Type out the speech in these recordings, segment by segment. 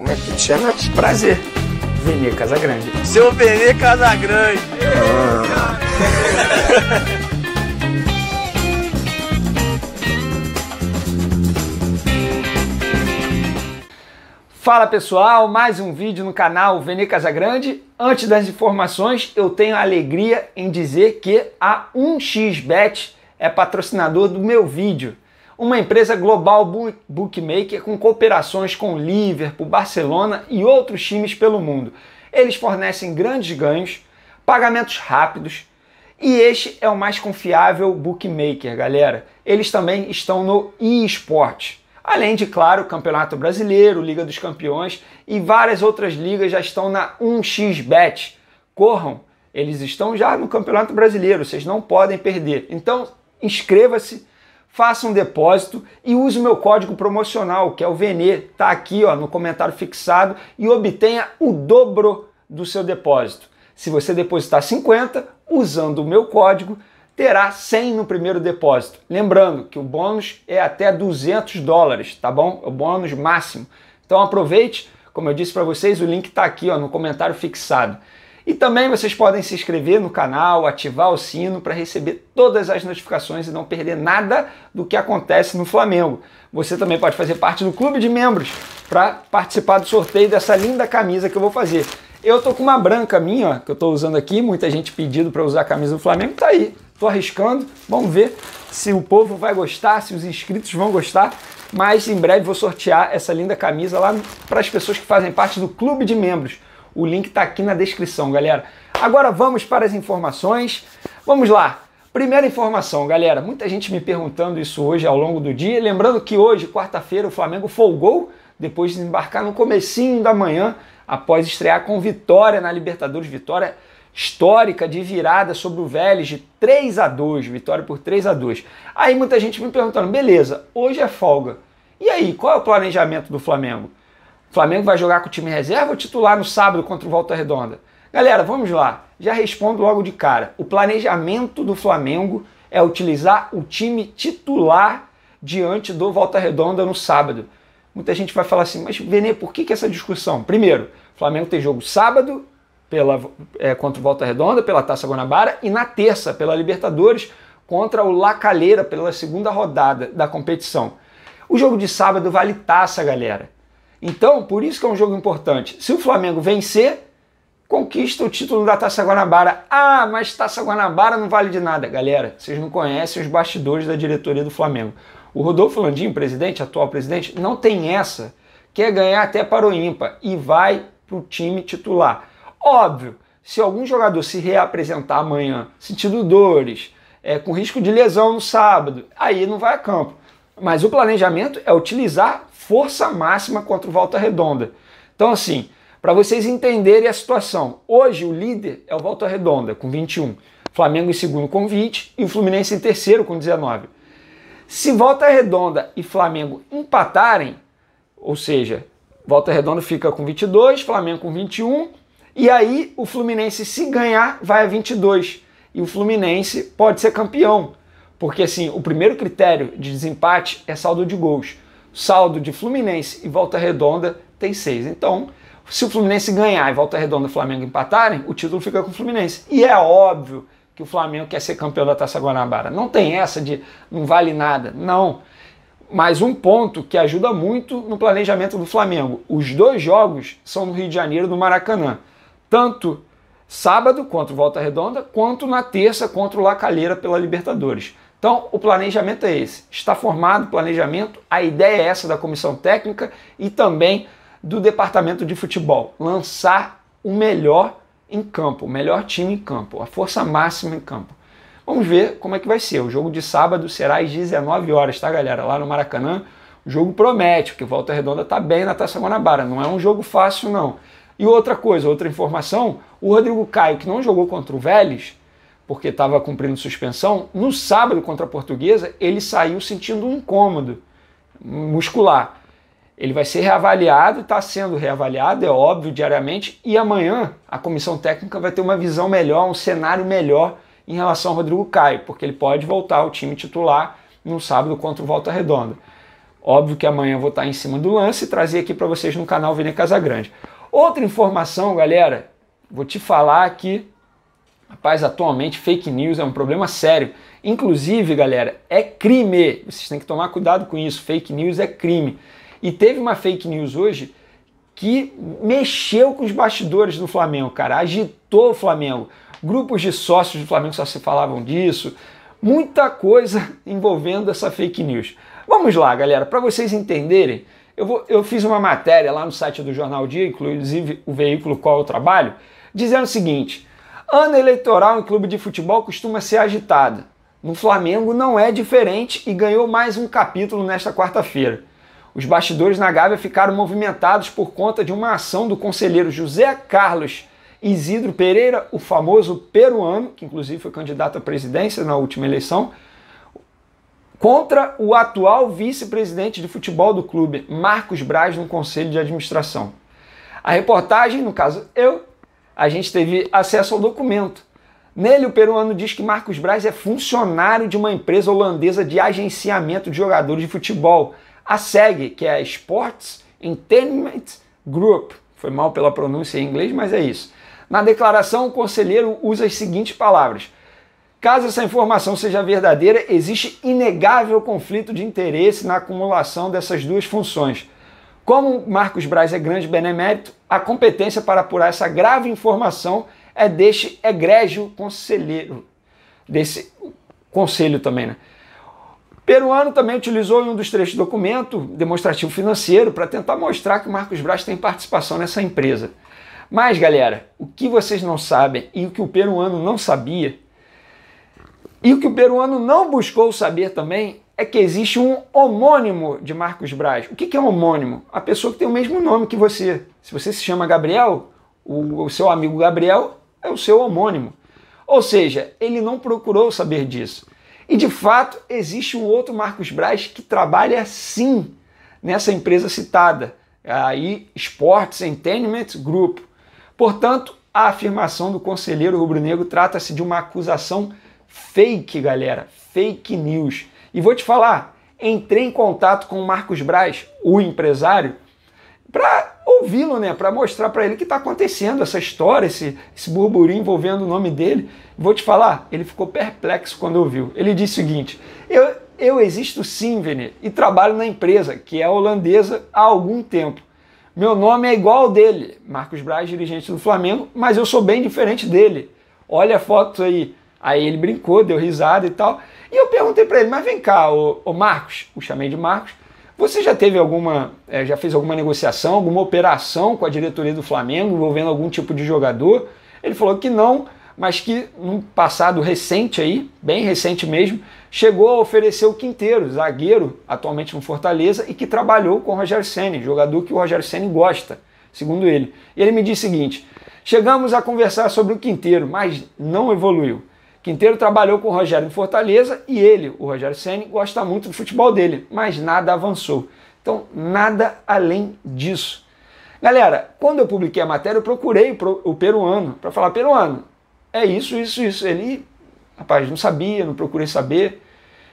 Como é que te chama? Prazer. Venê Casagrande. Seu Venê Casagrande. Fala pessoal, mais um vídeo no canal Venê Casagrande. Antes das informações, eu tenho a alegria em dizer que a 1xBet é patrocinador do meu vídeo uma empresa global bookmaker com cooperações com Liverpool, Barcelona e outros times pelo mundo. Eles fornecem grandes ganhos, pagamentos rápidos e este é o mais confiável bookmaker, galera. Eles também estão no eSport. Além de, claro, Campeonato Brasileiro, Liga dos Campeões e várias outras ligas já estão na 1xBet. Corram, eles estão já no Campeonato Brasileiro, vocês não podem perder. Então, inscreva-se faça um depósito e use o meu código promocional, que é o VENE, tá aqui ó, no comentário fixado e obtenha o dobro do seu depósito. Se você depositar 50 usando o meu código, terá 100 no primeiro depósito. Lembrando que o bônus é até 200 dólares, tá bom? É o bônus máximo. Então aproveite, como eu disse para vocês, o link está aqui ó, no comentário fixado. E também vocês podem se inscrever no canal, ativar o sino para receber todas as notificações e não perder nada do que acontece no Flamengo. Você também pode fazer parte do clube de membros para participar do sorteio dessa linda camisa que eu vou fazer. Eu tô com uma branca minha, ó, que eu tô usando aqui, muita gente pedindo para usar a camisa do Flamengo, tá aí. Tô arriscando, vamos ver se o povo vai gostar, se os inscritos vão gostar, mas em breve vou sortear essa linda camisa lá para as pessoas que fazem parte do clube de membros. O link está aqui na descrição, galera. Agora vamos para as informações. Vamos lá. Primeira informação, galera. Muita gente me perguntando isso hoje ao longo do dia. Lembrando que hoje, quarta-feira, o Flamengo folgou depois de embarcar no comecinho da manhã, após estrear com vitória na Libertadores, vitória histórica de virada sobre o Vélez de 3 a 2, vitória por 3 a 2. Aí muita gente me perguntando: "Beleza, hoje é folga. E aí, qual é o planejamento do Flamengo?" Flamengo vai jogar com o time reserva ou titular no sábado contra o Volta Redonda? Galera, vamos lá. Já respondo logo de cara. O planejamento do Flamengo é utilizar o time titular diante do Volta Redonda no sábado. Muita gente vai falar assim, mas Vene, por que, que essa discussão? Primeiro, o Flamengo tem jogo sábado pela, é, contra o Volta Redonda, pela Taça Guanabara, e na terça, pela Libertadores, contra o Lacaleira, pela segunda rodada da competição. O jogo de sábado vale taça, galera. Então, por isso que é um jogo importante. Se o Flamengo vencer, conquista o título da Taça Guanabara. Ah, mas Taça Guanabara não vale de nada. Galera, vocês não conhecem os bastidores da diretoria do Flamengo. O Rodolfo Landim, presidente, atual presidente, não tem essa. Quer ganhar até para o ímpar e vai para o time titular. Óbvio, se algum jogador se reapresentar amanhã sentindo dores, é, com risco de lesão no sábado, aí não vai a campo. Mas o planejamento é utilizar força máxima contra o Volta Redonda. Então, assim, para vocês entenderem a situação, hoje o líder é o Volta Redonda, com 21. Flamengo em segundo com 20 e o Fluminense em terceiro com 19. Se Volta Redonda e Flamengo empatarem, ou seja, Volta Redonda fica com 22, Flamengo com 21, e aí o Fluminense, se ganhar, vai a 22. E o Fluminense pode ser campeão. Porque assim, o primeiro critério de desempate é saldo de gols. Saldo de Fluminense e Volta Redonda tem seis. Então, se o Fluminense ganhar e Volta Redonda e Flamengo empatarem, o título fica com o Fluminense. E é óbvio que o Flamengo quer ser campeão da Taça Guanabara. Não tem essa de não vale nada. Não. Mas um ponto que ajuda muito no planejamento do Flamengo: os dois jogos são no Rio de Janeiro, no Maracanã. Tanto sábado contra o Volta Redonda, quanto na terça contra o Lacalheira pela Libertadores. Então, o planejamento é esse. Está formado o planejamento, a ideia é essa da comissão técnica e também do departamento de futebol. Lançar o melhor em campo, o melhor time em campo, a força máxima em campo. Vamos ver como é que vai ser. O jogo de sábado será às 19 horas, tá, galera? Lá no Maracanã. O jogo promete, porque Volta Redonda tá bem na Taça Guanabara. Não é um jogo fácil, não. E outra coisa, outra informação, o Rodrigo Caio, que não jogou contra o Vélez, porque estava cumprindo suspensão, no sábado contra a Portuguesa, ele saiu sentindo um incômodo muscular. Ele vai ser reavaliado, está sendo reavaliado, é óbvio, diariamente, e amanhã a comissão técnica vai ter uma visão melhor, um cenário melhor em relação ao Rodrigo Caio, porque ele pode voltar ao time titular no sábado contra o Volta Redonda. Óbvio que amanhã vou estar tá em cima do lance e trazer aqui para vocês no canal Vini Casagrande. Outra informação, galera, vou te falar aqui Rapaz, atualmente fake news é um problema sério. Inclusive, galera, é crime. Vocês têm que tomar cuidado com isso. Fake news é crime. E teve uma fake news hoje que mexeu com os bastidores do Flamengo, cara. Agitou o Flamengo. Grupos de sócios do Flamengo só se falavam disso. Muita coisa envolvendo essa fake news. Vamos lá, galera, para vocês entenderem, eu, vou, eu fiz uma matéria lá no site do Jornal Dia, inclusive o veículo qual eu trabalho, dizendo o seguinte: Ano eleitoral em clube de futebol costuma ser agitada. No Flamengo não é diferente e ganhou mais um capítulo nesta quarta-feira. Os bastidores na Gávea ficaram movimentados por conta de uma ação do conselheiro José Carlos Isidro Pereira, o famoso peruano, que inclusive foi candidato à presidência na última eleição, contra o atual vice-presidente de futebol do clube, Marcos Braz, no conselho de administração. A reportagem, no caso eu, a gente teve acesso ao documento. Nele, o peruano diz que Marcos Braz é funcionário de uma empresa holandesa de agenciamento de jogadores de futebol, a SEG, que é a Sports Entertainment Group. Foi mal pela pronúncia em inglês, mas é isso. Na declaração, o conselheiro usa as seguintes palavras. Caso essa informação seja verdadeira, existe inegável conflito de interesse na acumulação dessas duas funções. Como Marcos Braz é grande benemérito, a competência para apurar essa grave informação é deste egrégio conselheiro, desse conselho também, né? Peruano também utilizou um dos trechos do documento demonstrativo financeiro para tentar mostrar que o Marcos Braz tem participação nessa empresa. Mas, galera, o que vocês não sabem e o que o peruano não sabia, e o que o peruano não buscou saber também, é que existe um homônimo de Marcos Braz. O que é um homônimo? A pessoa que tem o mesmo nome que você. Se você se chama Gabriel, o, o seu amigo Gabriel é o seu homônimo. Ou seja, ele não procurou saber disso. E de fato, existe um outro Marcos Braz que trabalha sim nessa empresa citada, aí Sports Entertainment Group. Portanto, a afirmação do conselheiro rubro-negro trata-se de uma acusação fake, galera, fake news. E vou te falar, entrei em contato com o Marcos Braz, o empresário, para ouvi-lo, né? Para mostrar para ele o que está acontecendo, essa história, esse, esse burburinho envolvendo o nome dele. Vou te falar, ele ficou perplexo quando ouviu. Ele disse o seguinte: eu, eu existo sim, Vene, e trabalho na empresa, que é holandesa, há algum tempo. Meu nome é igual ao dele, Marcos Braz, dirigente do Flamengo, mas eu sou bem diferente dele. Olha a foto aí, Aí ele brincou, deu risada e tal. E eu perguntei para ele, mas vem cá, o Marcos, o chamei de Marcos, você já teve alguma, é, já fez alguma negociação, alguma operação com a diretoria do Flamengo envolvendo algum tipo de jogador? Ele falou que não, mas que no passado recente aí, bem recente mesmo, chegou a oferecer o Quinteiro, zagueiro atualmente no Fortaleza e que trabalhou com o Roger Ceni, jogador que o Roger Ceni gosta, segundo ele. E ele me disse o seguinte: chegamos a conversar sobre o Quinteiro, mas não evoluiu. Quinteiro trabalhou com o Rogério em Fortaleza e ele, o Rogério Ceni, gosta muito do futebol dele, mas nada avançou. Então, nada além disso. Galera, quando eu publiquei a matéria, eu procurei o peruano para falar: peruano, é isso, isso, isso. Ele, rapaz, não sabia, não procurei saber.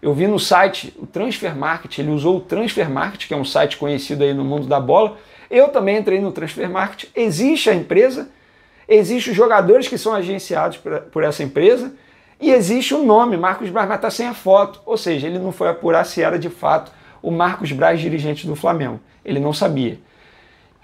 Eu vi no site o Transfer Market, ele usou o Transfer Market, que é um site conhecido aí no mundo da bola. Eu também entrei no Transfer Market. Existe a empresa, existem os jogadores que são agenciados por essa empresa e existe um nome, Marcos Braz, mas está sem a foto. Ou seja, ele não foi apurar se era de fato o Marcos Braz dirigente do Flamengo. Ele não sabia.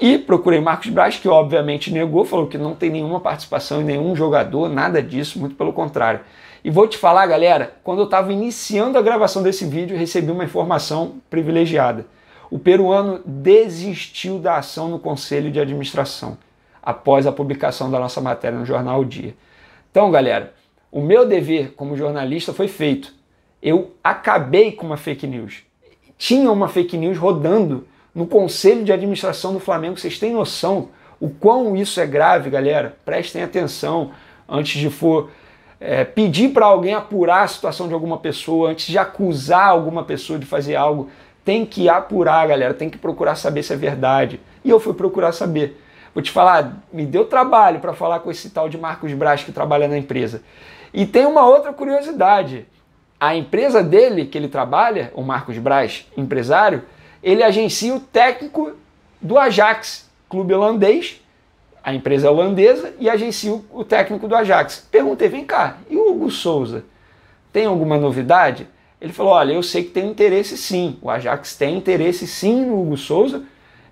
E procurei Marcos Braz, que obviamente negou, falou que não tem nenhuma participação em nenhum jogador, nada disso, muito pelo contrário. E vou te falar, galera, quando eu estava iniciando a gravação desse vídeo, recebi uma informação privilegiada. O peruano desistiu da ação no Conselho de Administração, após a publicação da nossa matéria no jornal O Dia. Então, galera, o meu dever como jornalista foi feito. Eu acabei com uma fake news. Tinha uma fake news rodando no conselho de administração do Flamengo. Vocês têm noção o quão isso é grave, galera? Prestem atenção antes de for é, pedir para alguém apurar a situação de alguma pessoa, antes de acusar alguma pessoa de fazer algo. Tem que apurar, galera. Tem que procurar saber se é verdade. E eu fui procurar saber. Vou te falar, me deu trabalho para falar com esse tal de Marcos Braz que trabalha na empresa. E tem uma outra curiosidade. A empresa dele, que ele trabalha, o Marcos Braz, empresário, ele agencia o técnico do Ajax, clube holandês, a empresa é holandesa, e agencia o, técnico do Ajax. Perguntei, vem cá, e o Hugo Souza? Tem alguma novidade? Ele falou: olha, eu sei que tem interesse sim. O Ajax tem interesse sim no Hugo Souza.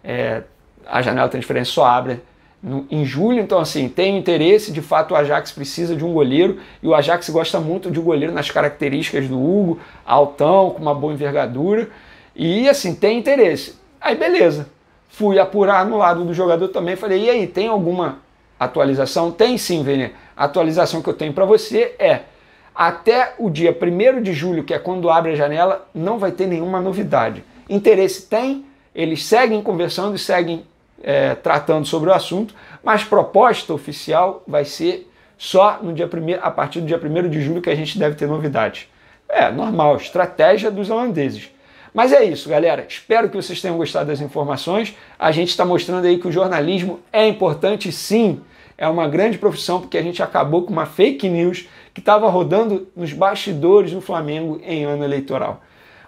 É, a janela de transferência só abre no, em julho. Então, assim, tem interesse. De fato, o Ajax precisa de um goleiro e o Ajax gosta muito de um goleiro nas características do Hugo, altão, com uma boa envergadura. E, assim, tem interesse. Aí, beleza. Fui apurar no lado do jogador também. Falei, e aí, tem alguma atualização? Tem sim, Vene. A atualização que eu tenho para você é até o dia 1 de julho, que é quando abre a janela, não vai ter nenhuma novidade. Interesse tem, eles seguem conversando e seguem é, tratando sobre o assunto, mas proposta oficial vai ser só no dia primeiro, a partir do dia 1 de julho que a gente deve ter novidades. É, normal, estratégia dos holandeses. Mas é isso, galera. Espero que vocês tenham gostado das informações. A gente está mostrando aí que o jornalismo é importante, sim. É uma grande profissão porque a gente acabou com uma fake news que estava rodando nos bastidores do Flamengo em ano eleitoral.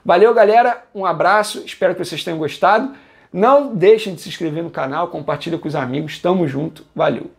Valeu, galera. Um abraço. Espero que vocês tenham gostado. Não deixem de se inscrever no canal, compartilha com os amigos, tamo junto, valeu!